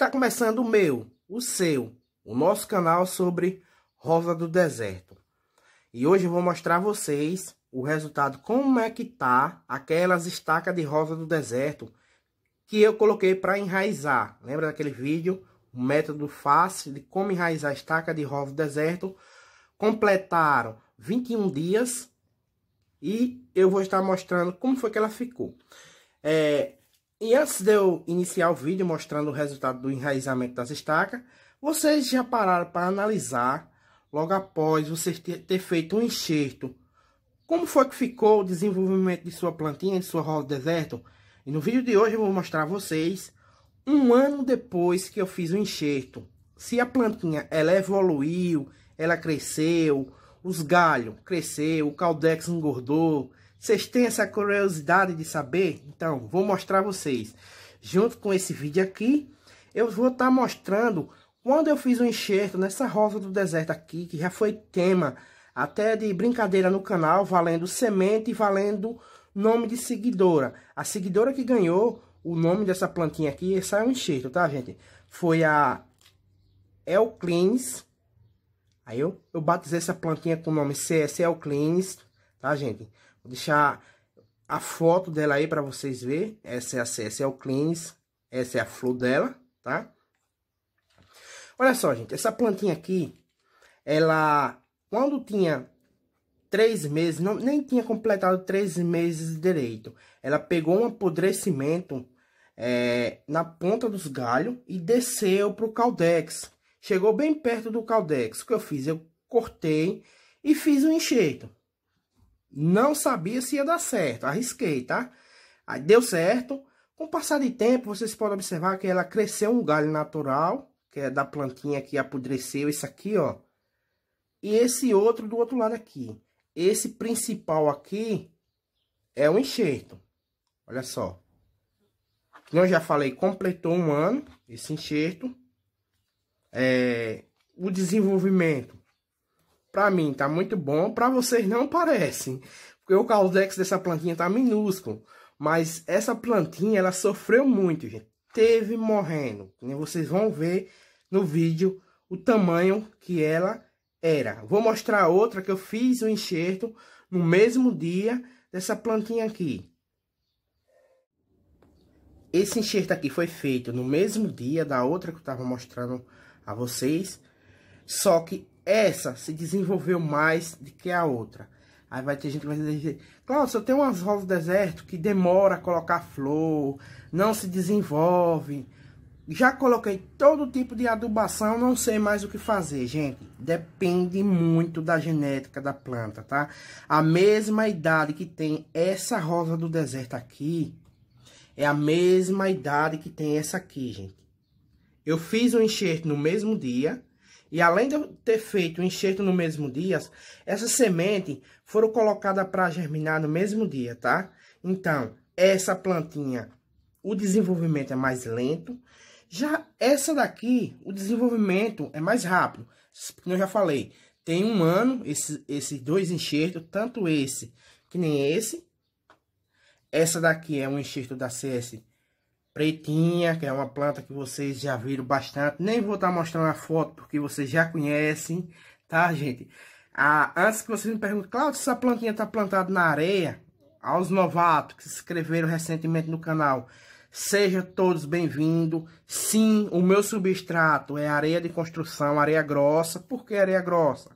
Está começando o meu, o seu, o nosso canal sobre Rosa do Deserto. E hoje eu vou mostrar a vocês o resultado, como é que tá aquelas estacas de Rosa do Deserto que eu coloquei para enraizar. Lembra daquele vídeo? O método fácil de como enraizar estaca de Rosa do Deserto. Completaram 21 dias e eu vou estar mostrando como foi que ela ficou. É, e antes de eu iniciar o vídeo mostrando o resultado do enraizamento das estacas, vocês já pararam para analisar, logo após você ter feito um enxerto, como foi que ficou o desenvolvimento de sua plantinha, de sua rosa deserto? E no vídeo de hoje eu vou mostrar a vocês, um ano depois que eu fiz o enxerto, se a plantinha ela evoluiu, ela cresceu, os galhos cresceu, o caldex engordou, vocês têm essa curiosidade de saber? Então, vou mostrar vocês. Junto com esse vídeo aqui, eu vou estar tá mostrando quando eu fiz o um enxerto nessa rosa do deserto aqui, que já foi tema até de brincadeira no canal, valendo semente e valendo nome de seguidora. A seguidora que ganhou o nome dessa plantinha aqui, saiu um é enxerto, tá, gente? Foi a Elclins. Aí eu, eu batizei essa plantinha com o nome CS Elclins, tá, gente? Vou deixar a foto dela aí para vocês ver. Essa é a CSL é Cleans. Essa é a flor dela, tá? Olha só, gente. Essa plantinha aqui, ela... Quando tinha três meses, não, nem tinha completado três meses direito. Ela pegou um apodrecimento é, na ponta dos galhos e desceu para o caldex. Chegou bem perto do caldex. O que eu fiz? Eu cortei e fiz um enxerto. Não sabia se ia dar certo, arrisquei, tá? Aí deu certo. Com o passar de tempo, vocês podem observar que ela cresceu um galho natural, que é da plantinha que apodreceu, esse aqui, ó. E esse outro do outro lado aqui. Esse principal aqui é um enxerto. Olha só. Como eu já falei, completou um ano, esse enxerto. É, o desenvolvimento para mim tá muito bom, para vocês não parecem. Porque o caldex dessa plantinha tá minúsculo, mas essa plantinha ela sofreu muito, gente. Teve morrendo. E vocês vão ver no vídeo o tamanho que ela era. Vou mostrar outra que eu fiz o um enxerto no mesmo dia dessa plantinha aqui. Esse enxerto aqui foi feito no mesmo dia da outra que eu estava mostrando a vocês. Só que essa se desenvolveu mais do que a outra. Aí vai ter gente que vai dizer, Cláudio, eu tenho umas rosas do deserto que demora a colocar flor, não se desenvolve. Já coloquei todo tipo de adubação, não sei mais o que fazer, gente. Depende muito da genética da planta, tá? A mesma idade que tem essa rosa do deserto aqui, é a mesma idade que tem essa aqui, gente. Eu fiz o um enxerto no mesmo dia, e além de eu ter feito o enxerto no mesmo dia, essas sementes foram colocadas para germinar no mesmo dia, tá? Então, essa plantinha, o desenvolvimento é mais lento. Já essa daqui, o desenvolvimento é mais rápido. Como eu já falei, tem um ano, esse, esses dois enxertos, tanto esse que nem esse. Essa daqui é um enxerto da CS pretinha, que é uma planta que vocês já viram bastante. Nem vou estar tá mostrando a foto, porque vocês já conhecem, tá, gente? Ah, antes que vocês me perguntem, Claudio, essa plantinha está plantada na areia, aos novatos que se inscreveram recentemente no canal, sejam todos bem-vindos. Sim, o meu substrato é areia de construção, areia grossa. Por que areia grossa?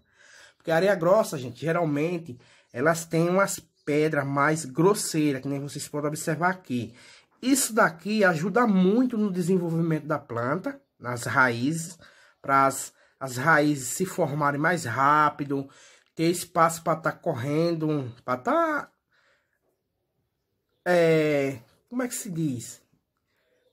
Porque areia grossa, gente, geralmente elas têm umas pedras mais grosseiras, que nem vocês podem observar aqui. Isso daqui ajuda muito no desenvolvimento da planta, nas raízes, para as, as raízes se formarem mais rápido, ter espaço para estar tá correndo, para estar... Tá, é, como é que se diz?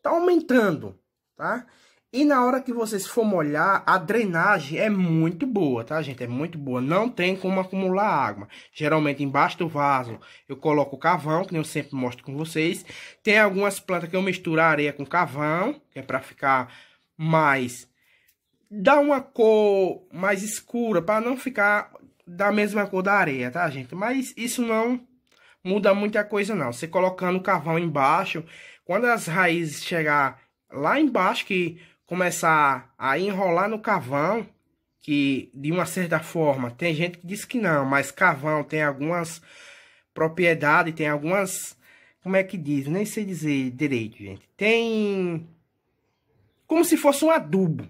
Tá aumentando, tá? E na hora que vocês for molhar, a drenagem é muito boa, tá, gente? É muito boa. Não tem como acumular água. Geralmente, embaixo do vaso, eu coloco carvão, que eu sempre mostro com vocês. Tem algumas plantas que eu misturo areia com carvão, que é para ficar mais... Dá uma cor mais escura, para não ficar da mesma cor da areia, tá, gente? Mas isso não muda muita coisa, não. Você colocando o carvão embaixo, quando as raízes chegar lá embaixo, que começar a enrolar no carvão, que de uma certa forma tem gente que diz que não, mas carvão tem algumas propriedades, tem algumas como é que diz? Nem sei dizer direito, gente. Tem como se fosse um adubo,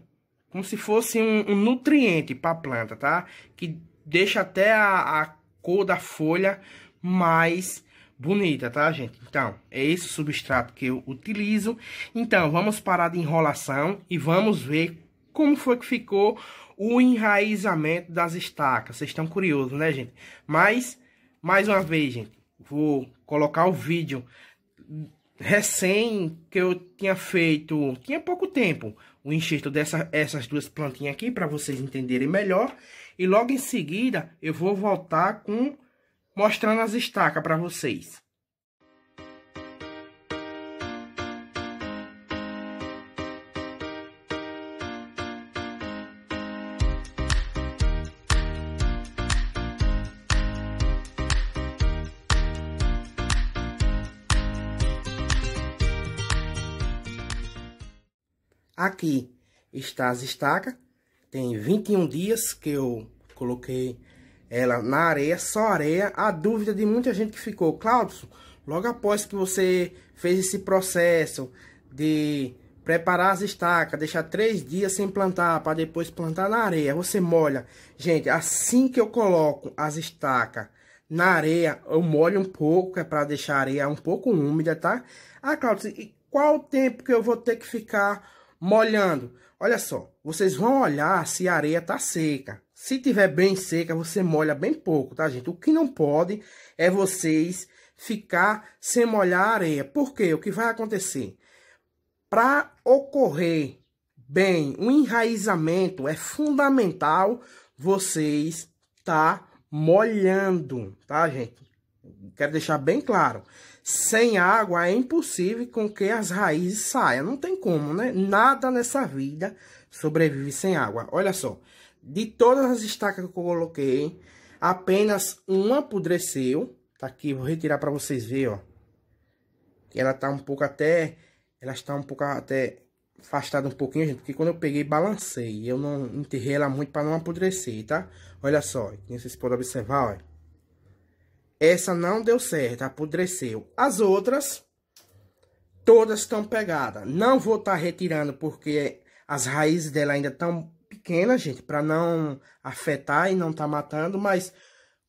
como se fosse um, um nutriente para a planta, tá? Que deixa até a, a cor da folha mais bonita, tá, gente? Então, é esse substrato que eu utilizo. Então, vamos parar de enrolação e vamos ver como foi que ficou o enraizamento das estacas. Vocês estão curiosos, né, gente? Mas, mais uma vez, gente, vou colocar o vídeo recém que eu tinha feito, tinha pouco tempo, o enxerto dessas duas plantinhas aqui, para vocês entenderem melhor. E logo em seguida, eu vou voltar com mostrando as estacas para vocês. Aqui está as estacas. Tem 21 dias que eu coloquei ela na areia, só areia. A dúvida de muita gente que ficou, Cláudio logo após que você fez esse processo de preparar as estacas, deixar três dias sem plantar, para depois plantar na areia, você molha. Gente, assim que eu coloco as estacas na areia, eu molho um pouco, é para deixar a areia um pouco úmida, tá? Ah, Cláudio e qual o tempo que eu vou ter que ficar molhando? Olha só, vocês vão olhar se a areia tá seca. Se tiver bem seca, você molha bem pouco, tá, gente? O que não pode é vocês ficar sem molhar a areia. Por quê? O que vai acontecer? Para ocorrer bem o enraizamento, é fundamental vocês tá molhando, tá, gente? Quero deixar bem claro. Sem água é impossível com que as raízes saiam. Não tem como, né? Nada nessa vida sobrevive sem água. Olha só. De todas as estacas que eu coloquei, apenas uma apodreceu. Tá aqui, vou retirar para vocês verem, ó. Ela tá um pouco até... Ela está um pouco até afastada um pouquinho, gente. Porque quando eu peguei, balancei. Eu não enterrei ela muito para não apodrecer, tá? Olha só, vocês podem observar, ó. Essa não deu certo, apodreceu. As outras, todas estão pegadas. Não vou estar tá retirando porque as raízes dela ainda estão pequena, gente, para não afetar e não tá matando, mas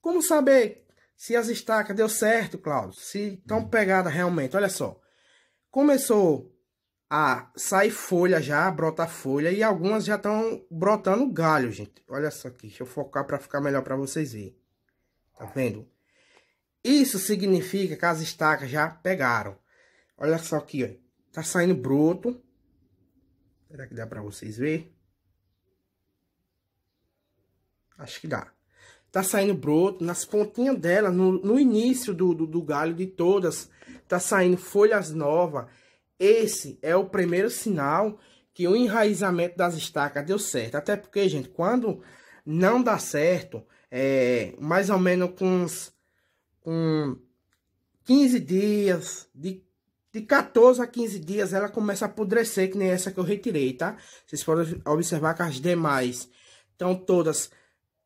como saber se as estacas deu certo, Cláudio? Se estão hum. pegadas realmente, olha só. Começou a sair folha já, brotar folha e algumas já estão brotando galho, gente. Olha só aqui, deixa eu focar para ficar melhor para vocês verem. Tá vendo? Isso significa que as estacas já pegaram. Olha só aqui, ó. Tá saindo broto. Será que dá para vocês verem? Acho que dá. Tá saindo broto nas pontinhas dela, no, no início do, do, do galho de todas. Tá saindo folhas novas. Esse é o primeiro sinal que o enraizamento das estacas deu certo. Até porque, gente, quando não dá certo, é, mais ou menos com, uns, com 15 dias, de, de 14 a 15 dias, ela começa a apodrecer, que nem essa que eu retirei, tá? Vocês podem observar que as demais estão todas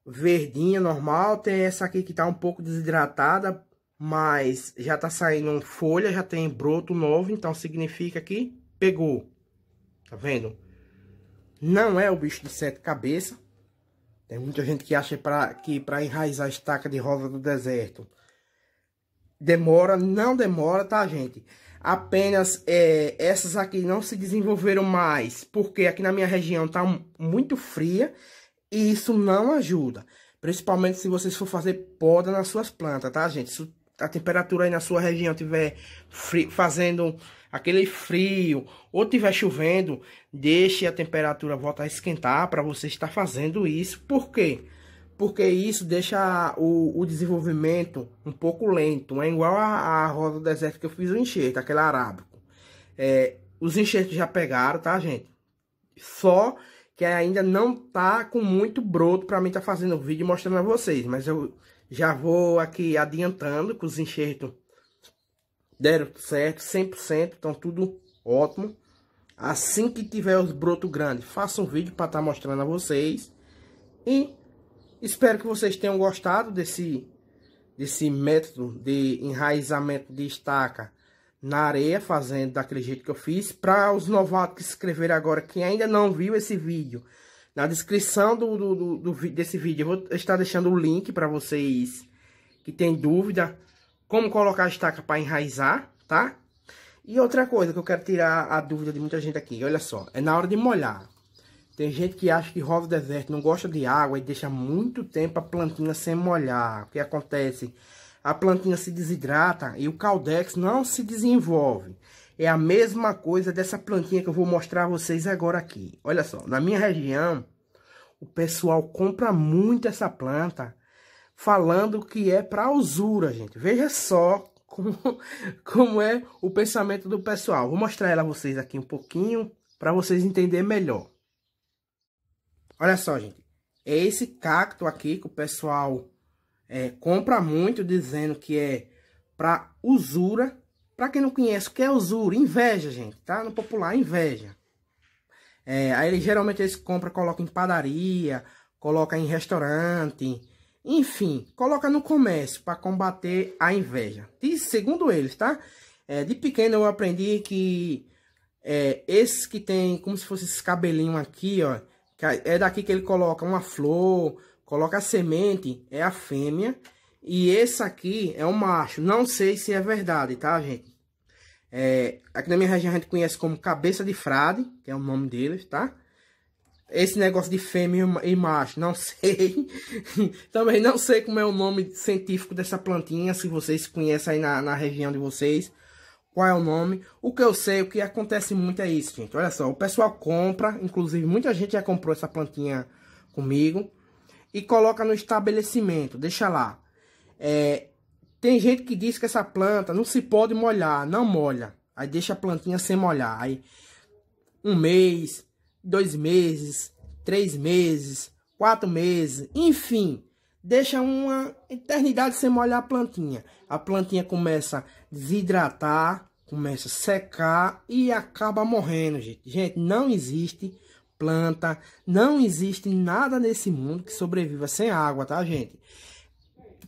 verdinha, normal. Tem essa aqui que tá um pouco desidratada, mas já tá saindo folha, já tem broto novo. Então significa que pegou. Tá vendo? Não é o bicho de sete cabeças. Tem muita gente que acha pra, que para enraizar a estaca de rosa do deserto demora, não demora, tá, gente? Apenas é, essas aqui não se desenvolveram mais, porque aqui na minha região tá muito fria e isso não ajuda. Principalmente se vocês for fazer poda nas suas plantas, tá, gente? Se a temperatura aí na sua região tiver frio, fazendo aquele frio ou tiver chovendo, deixe a temperatura voltar a esquentar para você estar fazendo isso. Por quê? Porque isso deixa o, o desenvolvimento um pouco lento. É igual a, a roda do deserto que eu fiz o enxerto, aquele arábico. É, os enxertos já pegaram, tá, gente? Só que ainda não tá com muito broto para mim tá fazendo vídeo mostrando a vocês, mas eu já vou aqui adiantando que os enxertos deram certo, 100%, então tudo ótimo. Assim que tiver os brotos grandes, faça um vídeo para estar tá mostrando a vocês. E espero que vocês tenham gostado desse, desse método de enraizamento de estaca na areia, fazendo daquele jeito que eu fiz. Para os novatos que se inscreveram agora, que ainda não viu esse vídeo, na descrição do, do, do, do desse vídeo eu vou estar deixando o link para vocês que tem dúvida como colocar a estaca para enraizar, tá? E outra coisa que eu quero tirar a dúvida de muita gente aqui, olha só, é na hora de molhar. Tem gente que acha que rosa deserto, não gosta de água e deixa muito tempo a plantinha sem molhar. O que acontece? a plantinha se desidrata e o caldex não se desenvolve. É a mesma coisa dessa plantinha que eu vou mostrar a vocês agora aqui. Olha só, na minha região, o pessoal compra muito essa planta, falando que é para usura, gente. Veja só como, como é o pensamento do pessoal. Vou mostrar ela a vocês aqui um pouquinho, para vocês entenderem melhor. Olha só, gente. É esse cacto aqui que o pessoal é, compra muito dizendo que é para usura. Para quem não conhece, o que é usura? Inveja, gente, tá? No popular, inveja. É, aí ele, geralmente eles compram, coloca em padaria, coloca em restaurante, enfim, coloca no comércio para combater a inveja. E segundo eles, tá? É, de pequeno eu aprendi que é, esses que tem como se fosse esse cabelinho aqui, ó, é daqui que ele coloca uma flor, Coloca a semente, é a fêmea. E esse aqui é o macho. Não sei se é verdade, tá, gente? É, aqui na minha região a gente conhece como cabeça de frade, que é o nome deles, tá? Esse negócio de fêmea e macho, não sei. Também não sei como é o nome científico dessa plantinha, se vocês conhecem aí na, na região de vocês. Qual é o nome? O que eu sei, o que acontece muito é isso, gente. Olha só, o pessoal compra, inclusive muita gente já comprou essa plantinha comigo e coloca no estabelecimento, deixa lá. É, tem gente que diz que essa planta não se pode molhar, não molha. Aí deixa a plantinha sem molhar. Aí um mês, dois meses, três meses, quatro meses, enfim. Deixa uma eternidade sem molhar a plantinha. A plantinha começa a desidratar, começa a secar e acaba morrendo, gente. Gente, não existe planta. Não existe nada nesse mundo que sobreviva sem água, tá, gente?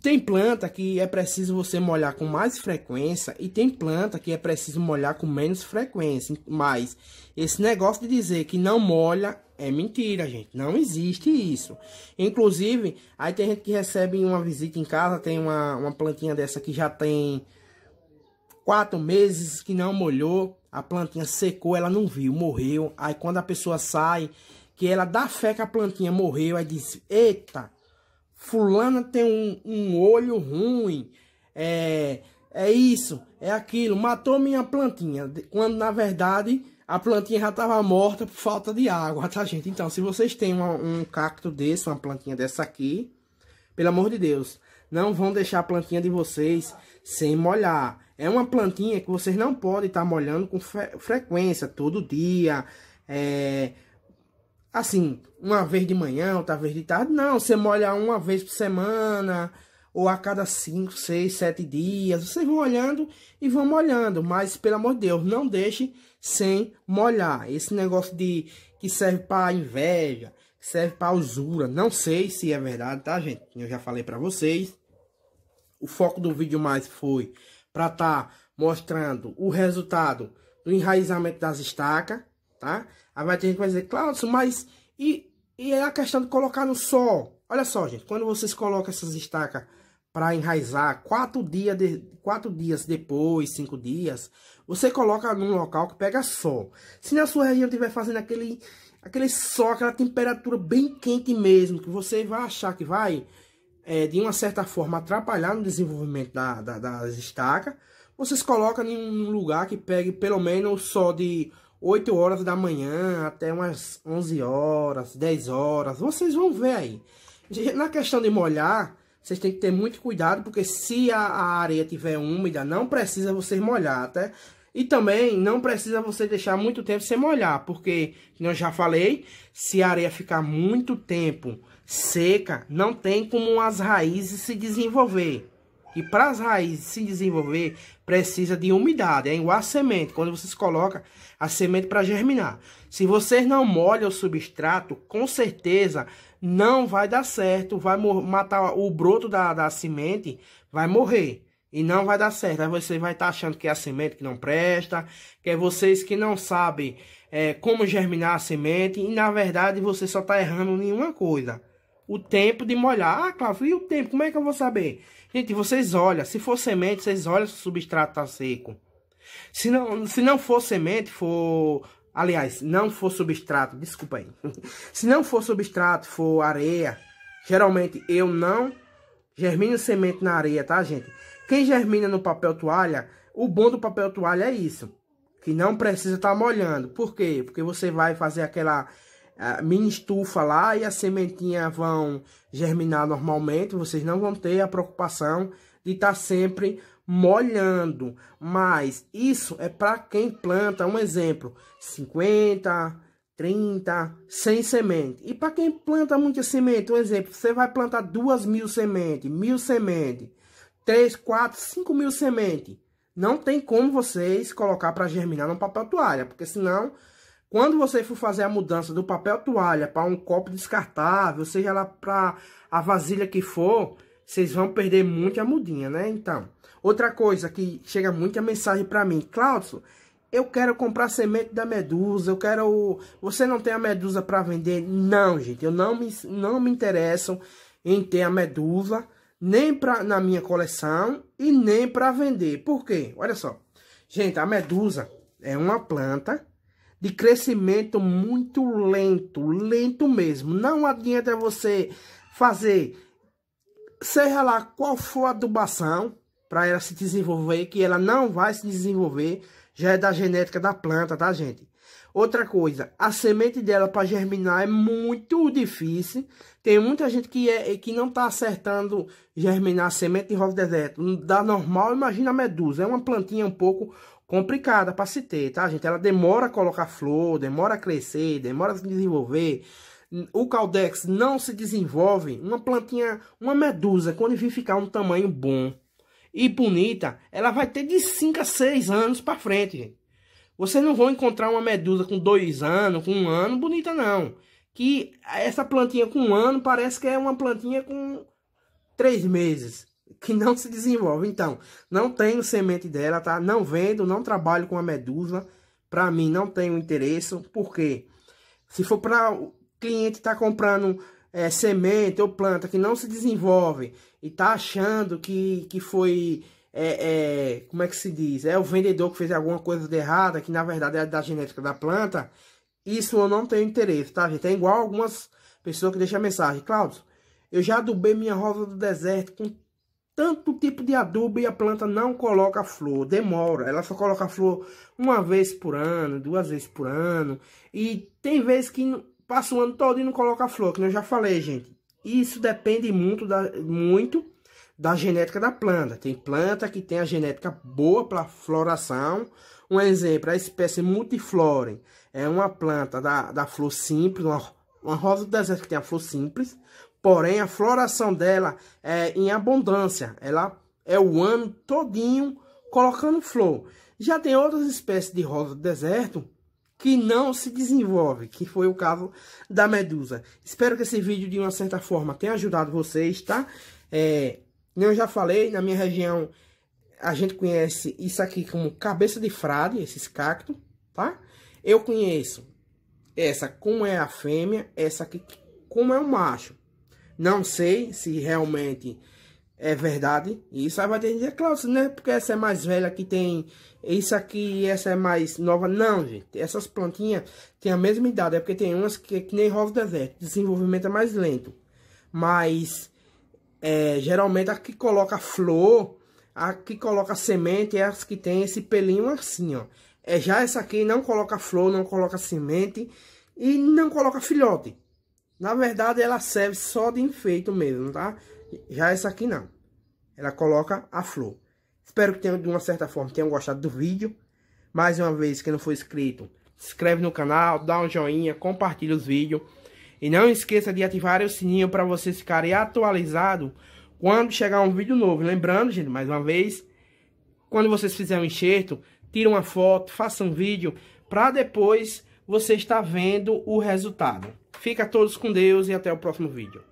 Tem planta que é preciso você molhar com mais frequência e tem planta que é preciso molhar com menos frequência. Mas esse negócio de dizer que não molha é mentira, gente. Não existe isso. Inclusive, aí tem gente que recebe uma visita em casa, tem uma, uma plantinha dessa que já tem quatro meses que não molhou. A plantinha secou, ela não viu, morreu. Aí quando a pessoa sai, que ela dá fé que a plantinha morreu, aí diz: Eita, fulana tem um, um olho ruim. É, é isso, é aquilo, matou minha plantinha. Quando na verdade a plantinha já estava morta por falta de água, tá gente? Então, se vocês têm um cacto desse, uma plantinha dessa aqui, pelo amor de Deus, não vão deixar a plantinha de vocês sem molhar. É uma plantinha que vocês não podem estar tá molhando com fre frequência, todo dia. É, assim, uma vez de manhã, outra vez de tarde. Não, você molha uma vez por semana, ou a cada 5, 6, 7 dias. Vocês vão olhando e vão molhando, mas pelo amor de Deus, não deixe sem molhar. Esse negócio de que serve para inveja, que serve para usura, não sei se é verdade, tá, gente? Eu já falei para vocês. O foco do vídeo mais foi para estar tá mostrando o resultado do enraizamento das estacas, tá? Aí vai ter gente que vai dizer, Cláudio, mas e, e é a questão de colocar no sol? Olha só, gente, quando vocês colocam essas estacas para enraizar quatro dias, de, quatro dias depois, cinco dias, você coloca num local que pega sol. Se na sua região tiver fazendo aquele, aquele sol, aquela temperatura bem quente mesmo, que você vai achar que vai é, de uma certa forma atrapalhar no desenvolvimento da, da, das estacas, vocês colocam em um lugar que pegue pelo menos só de 8 horas da manhã até umas 11 horas, 10 horas, vocês vão ver aí. Na questão de molhar, vocês têm que ter muito cuidado, porque se a, a areia tiver úmida, não precisa vocês molhar, até... Tá? E também não precisa você deixar muito tempo sem molhar, porque, como eu já falei, se a areia ficar muito tempo seca, não tem como as raízes se desenvolver. E para as raízes se desenvolver, precisa de umidade. É igual a semente, quando vocês colocam a semente para germinar. Se vocês não molham o substrato, com certeza não vai dar certo. Vai matar o broto da, da semente, vai morrer. E não vai dar certo. Aí você vai estar tá achando que é a semente que não presta, que é vocês que não sabem é, como germinar a semente. E na verdade você só está errando em uma coisa o tempo de molhar. Ah, Cláudio, e o tempo? Como é que eu vou saber? Gente, vocês olham. Se for semente, vocês olham se o substrato tá seco. Se não, se não for semente, for... Aliás, não for substrato, desculpa aí. se não for substrato, for areia, geralmente eu não germino semente na areia, tá, gente? Quem germina no papel toalha, o bom do papel toalha é isso. Que não precisa estar tá molhando. Por quê? Porque você vai fazer aquela a é, mini estufa lá e as sementinhas vão germinar normalmente. Vocês não vão ter a preocupação de estar tá sempre molhando. Mas isso é para quem planta, um exemplo, 50, 30, 100 semente. E para quem planta muita semente, um exemplo, você vai plantar duas mil sementes, mil sementes, 3, 4, 5 mil sementes. Não tem como vocês colocar para germinar no papel toalha, porque senão quando você for fazer a mudança do papel toalha para um copo descartável, seja lá para a vasilha que for, vocês vão perder muito a mudinha, né? Então, outra coisa que chega muita mensagem para mim, Cláudio, eu quero comprar semente da medusa, eu quero... Você não tem a medusa para vender? Não, gente, eu não me, não me interesso em ter a medusa, nem pra, na minha coleção e nem para vender. Por quê? Olha só. Gente, a medusa é uma planta de crescimento muito lento, lento mesmo. Não adianta você fazer, seja lá qual for a adubação, para ela se desenvolver, que ela não vai se desenvolver, já é da genética da planta, tá, gente? Outra coisa, a semente dela para germinar é muito difícil. Tem muita gente que, é, que não está acertando germinar a semente de rosa deserto. Dá normal, imagina a medusa. É uma plantinha um pouco complicada para se ter, tá, gente? Ela demora a colocar flor, demora a crescer, demora a se desenvolver. O caldex não se desenvolve. Uma plantinha, uma medusa, quando vir ficar um tamanho bom e bonita, ela vai ter de 5 a 6 anos para frente, gente. Vocês não vão encontrar uma medusa com dois anos, com um ano, bonita não. Que essa plantinha com um ano parece que é uma plantinha com três meses que não se desenvolve. Então, não tenho semente dela, tá? Não vendo, não trabalho com a medusa. Para mim, não tenho interesse. porque Se for para o cliente tá comprando é, semente ou planta que não se desenvolve e tá achando que, que foi... É, é, como é que se diz? É o vendedor que fez alguma coisa de errada, que na verdade é da genética da planta. Isso eu não tenho interesse, tá, gente? É igual algumas pessoas que deixam mensagem. Cláudio, eu já adubei minha rosa do deserto com tanto tipo de adubo e a planta não coloca flor, demora. Ela só coloca flor uma vez por ano, duas vezes por ano. E tem vezes que passa o ano todo e não coloca flor, que eu já falei, gente. Isso depende muito da, muito da genética da planta. Tem planta que tem a genética boa para floração. Um exemplo, a espécie multiflore é uma planta da, da flor simples, uma, uma rosa do deserto que tem a flor simples porém a floração dela é em abundância, ela é o ano todinho colocando flor. Já tem outras espécies de rosa do deserto que não se desenvolve, que foi o caso da medusa. Espero que esse vídeo, de uma certa forma, tenha ajudado vocês, tá? É, eu já falei, na minha região, a gente conhece isso aqui como cabeça de frade, esses cactos, tá? Eu conheço essa como é a fêmea, essa aqui como é o macho. Não sei se realmente é verdade. isso aí vai ter que dizer, Cláudio, né? Porque essa é mais velha que tem isso aqui essa é mais nova. Não, gente. Essas plantinhas têm a mesma idade. É porque tem umas que, é que nem rosa do deserto. Desenvolvimento é mais lento. Mas é, geralmente a que coloca flor, a que coloca semente é as que tem esse pelinho assim, ó. É já essa aqui não coloca flor, não coloca semente e não coloca filhote. Na verdade, ela serve só de enfeito mesmo, tá? Já essa aqui não. Ela coloca a flor. Espero que tenham, de uma certa forma tenham gostado do vídeo. Mais uma vez, quem não for inscrito, se inscreve no canal, dá um joinha, compartilha os vídeos. E não esqueça de ativar o sininho para vocês ficarem atualizados quando chegar um vídeo novo. Lembrando, gente, mais uma vez, quando vocês fizerem um enxerto, tira uma foto, faça um vídeo, para depois você estar vendo o resultado. Fica todos com Deus e até o próximo vídeo.